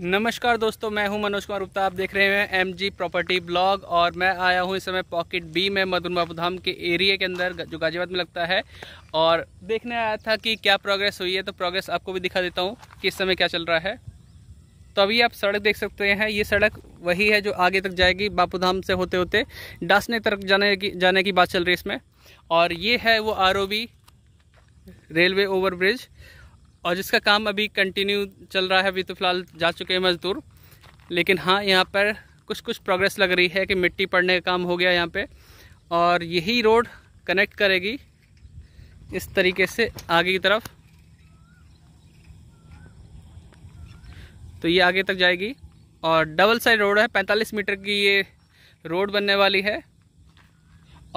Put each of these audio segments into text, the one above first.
नमस्कार दोस्तों मैं हूं मनोज कुमार गुप्ता आप देख रहे हैं एम जी प्रॉपर्टी ब्लॉग और मैं आया हूं इस समय पॉकेट बी में मधुन धाम के एरिया के अंदर जो गाजियाबाद में लगता है और देखने आया था कि क्या प्रोग्रेस हुई है तो प्रोग्रेस आपको भी दिखा देता हूं कि इस समय क्या चल रहा है तो अभी आप सड़क देख सकते हैं ये सड़क वही है जो आगे तक जाएगी बापू धाम से होते होते डासने तरफ जाने की जाने की बात चल रही है इसमें और ये है वो आर रेलवे ओवरब्रिज और जिसका काम अभी कंटिन्यू चल रहा है अभी तो फिलहाल जा चुके हैं मज़दूर लेकिन हाँ यहाँ पर कुछ कुछ प्रोग्रेस लग रही है कि मिट्टी पड़ने का काम हो गया यहाँ पे और यही रोड कनेक्ट करेगी इस तरीके से आगे की तरफ तो ये आगे तक जाएगी और डबल साइड रोड है 45 मीटर की ये रोड बनने वाली है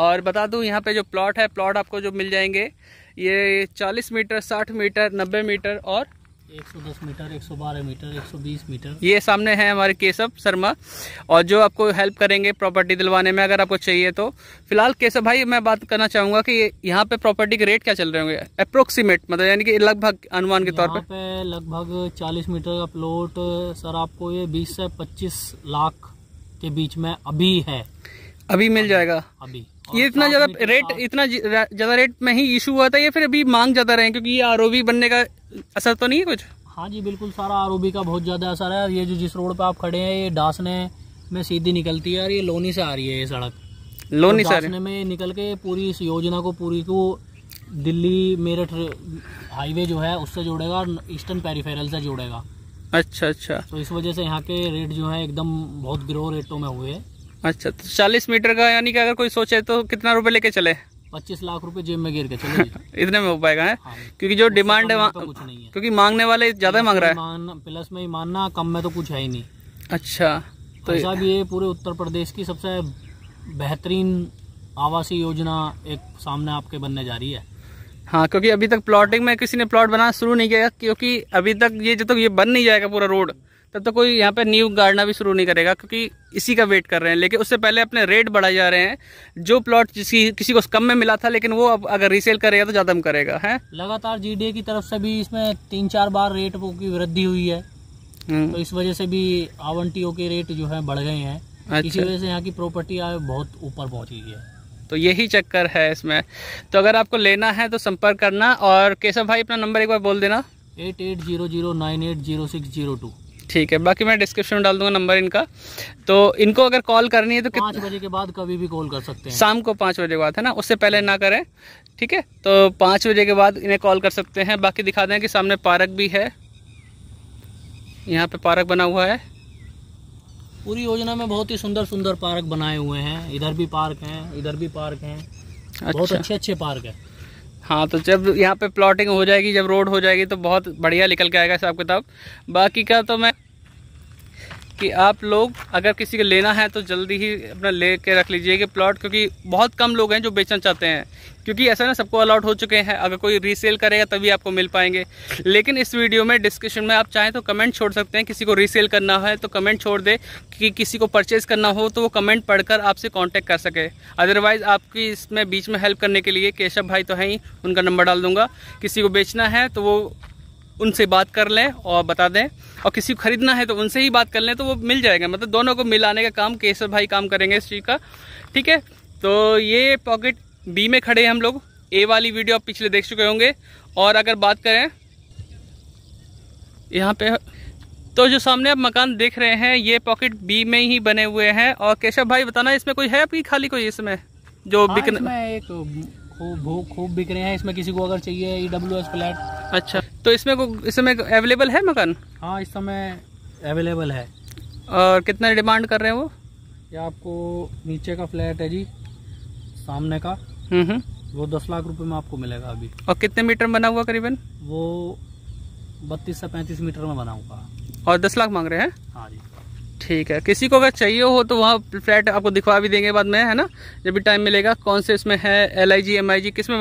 और बता दूँ यहाँ पे जो प्लॉट है प्लॉट आपको जो मिल जाएंगे ये 40 मीटर 60 मीटर 90 मीटर और 110 मीटर 112 मीटर 120 मीटर ये सामने हैं हमारे केशव शर्मा और जो आपको हेल्प करेंगे प्रॉपर्टी दिलवाने में अगर आपको चाहिए तो फिलहाल केशव भाई मैं बात करना चाहूँगा कि यहाँ पे प्रॉपर्टी के रेट क्या चल रहे होंगे अप्रोक्सीमेट मतलब यानी कि लगभग अनुमान के तौर पे, पे लगभग 40 मीटर का प्लॉट सर आपको ये बीस से पच्चीस लाख के बीच में अभी है अभी मिल जाएगा अभी ये इतना ज्यादा रेट इतना ज्यादा रेट में ही इशू हुआ था ये फिर अभी मांग ज्यादा रहे क्योंकि ये आर बनने का असर तो नहीं है कुछ हाँ जी बिल्कुल सारा आर का बहुत ज्यादा असर है ये जो जिस रोड पे आप खड़े हैं ये डासने में सीधी निकलती है और ये लोनी से आ रही है ये सड़क लोनी तो से में निकल के पूरी इस योजना को पूरी को दिल्ली मेरठ हाईवे जो है उससे जोड़ेगा और ईस्टर्न पेरीफेरल से जोड़ेगा अच्छा अच्छा तो इस वजह से यहाँ के रेट जो है एकदम बहुत ग्रो रेटों में हुए अच्छा तो चालीस मीटर का यानी कि अगर कोई सोचे तो कितना रुपए लेके चले पच्चीस लाख रुपए जेब में गिर के चले इतने में हो पाएगा है हाँ। क्योंकि जो डिमांड है तो कुछ नहीं है क्योंकि मांगने वाले ज्यादा मांग रहा है प्लस में ही मानना कम में तो कुछ है ही नहीं अच्छा तो साहब ये पूरे उत्तर प्रदेश की सबसे बेहतरीन आवासीय योजना एक सामने आपके बनने जा रही है हाँ क्योंकि अभी तक प्लॉटिंग में किसी ने प्लॉट बनाना शुरू नहीं किया क्योंकि अभी तक ये जब तक तो ये बन नहीं जाएगा पूरा रोड तब तो कोई यहाँ पे न्यू गाड़ना भी शुरू नहीं करेगा क्योंकि इसी का वेट कर रहे हैं लेकिन उससे पहले अपने रेट बढ़ाए जा रहे हैं जो प्लॉट जिसकी किसी को कम में मिला था लेकिन वो अब अगर रीसेल करेगा तो ज़्यादा में करेगा है लगातार जी की तरफ से भी इसमें तीन चार बार रेट की वृद्धि हुई है हम्म। तो इस वजह से भी आवंटियों के रेट जो है बढ़ गए हैं अच्छा। इसी वजह से यहाँ की प्रॉपर्टी बहुत ऊपर पहुँची है तो यही चक्कर है इसमें तो अगर आपको लेना है तो संपर्क करना और केशव भाई अपना नंबर एक बार बोल देना eight eight zero zero nine eight zero six zero two ठीक है बाकी मैं डिस्क्रिप्शन में डाल दूंगा नंबर इनका तो इनको अगर कॉल करनी है तो पाँच बजे के बाद कभी भी कॉल कर सकते हैं शाम को पाँच बजे के बाद है ना उससे पहले ना करें ठीक है तो पाँच बजे के बाद इन्हें कॉल कर सकते हैं बाकी दिखा दें कि सामने पार्क भी है यहाँ पे पार्क बना हुआ है पूरी योजना में बहुत ही सुंदर सुंदर पार्क बनाए हुए हैं इधर भी पार्क हैं इधर भी पार्क हैं अच्छा। बहुत अच्छे अच्छे पार्क हैं हाँ तो जब यहाँ पे प्लॉटिंग हो जाएगी जब रोड हो जाएगी तो बहुत बढ़िया निकल के आएगा हिसाब किताब बाकी का तो मैं कि आप लोग अगर किसी को लेना है तो जल्दी ही अपना ले के रख लीजिए कि प्लॉट क्योंकि बहुत कम लोग हैं जो बेचना चाहते हैं क्योंकि ऐसा ना सबको अलाउट हो चुके हैं अगर कोई रीसेल करेगा तभी आपको मिल पाएंगे लेकिन इस वीडियो में डिस्क्रिप्शन में आप चाहें तो कमेंट छोड़ सकते हैं किसी को रीसेल करना है तो कमेंट छोड़ दे कि किसी को परचेज़ करना हो तो वो कमेंट पढ़कर आपसे कॉन्टेक्ट कर सके अदरवाइज़ आपकी इसमें बीच में हेल्प करने के लिए केशव भाई तो हैं ही उनका नंबर डाल दूंगा किसी को बेचना है तो वो उनसे बात कर लें और बता दें और किसी को खरीदना है तो उनसे ही बात कर लें तो वो मिल जाएगा मतलब दोनों को मिलाने का काम केसर भाई काम करेंगे इस चीज़ का ठीक है तो ये पॉकेट बी में खड़े हैं हम लोग ए वाली वीडियो आप पिछले देख चुके होंगे और अगर बात करें यहाँ पे तो जो सामने आप मकान देख रहे हैं ये पॉकेट बी में ही बने हुए हैं और केशव भाई बताना इसमें कोई है आपकी खाली कोई इसमें जो हाँ, बिकने एक खूब खूब बिक रहे हैं इसमें किसी को अगर चाहिए ईडब्ल्यूएस e फ्लैट अच्छा तो इसमें को इस समय अवेलेबल है मकान हाँ इस समय अवेलेबल है और कितना डिमांड कर रहे हैं वो ये आपको नीचे का फ्लैट है जी सामने का हम्म, हम्म। वो दस लाख रुपए में आपको मिलेगा अभी और कितने मीटर में बना हुआ करीबन वो बत्तीस से पैंतीस मीटर में बना हुआ और दस लाख मांग रहे हैं हाँ जी ठीक है किसी को अगर चाहिए हो तो वहाँ फ्लैट आपको दिखवा भी देंगे बाद में है ना जब भी टाइम मिलेगा कौन से इसमें है L I G M I G किस में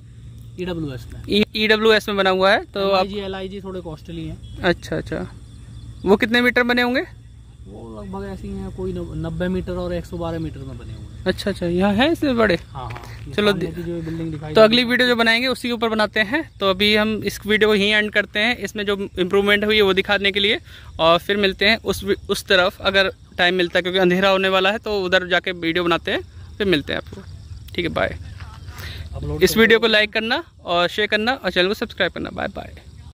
ईडब्ल्यू e एस में एस e- e में बना हुआ है तो आप एल आई जी थोड़े कॉस्टली है अच्छा अच्छा वो कितने मीटर बने होंगे वो लगभग ही हैं कोई नब्बे मीटर और एक सौ बारह मीटर में बने हुए अच्छा अच्छा यहाँ है इससे बड़े हाँ हाँ चलो जो बिल्डिंग दिखाई तो अगली वीडियो जो बनाएंगे उसी के ऊपर बनाते हैं तो अभी हम इस वीडियो को यहीं एंड करते हैं इसमें जो इम्प्रूवमेंट हुई है वो दिखाने के लिए और फिर मिलते हैं उस उस तरफ अगर टाइम मिलता है क्योंकि अंधेरा होने वाला है तो उधर जाके वीडियो बनाते हैं फिर मिलते हैं आपको ठीक है बाय इस वीडियो को लाइक करना और शेयर करना और चैनल को सब्सक्राइब करना बाय बाय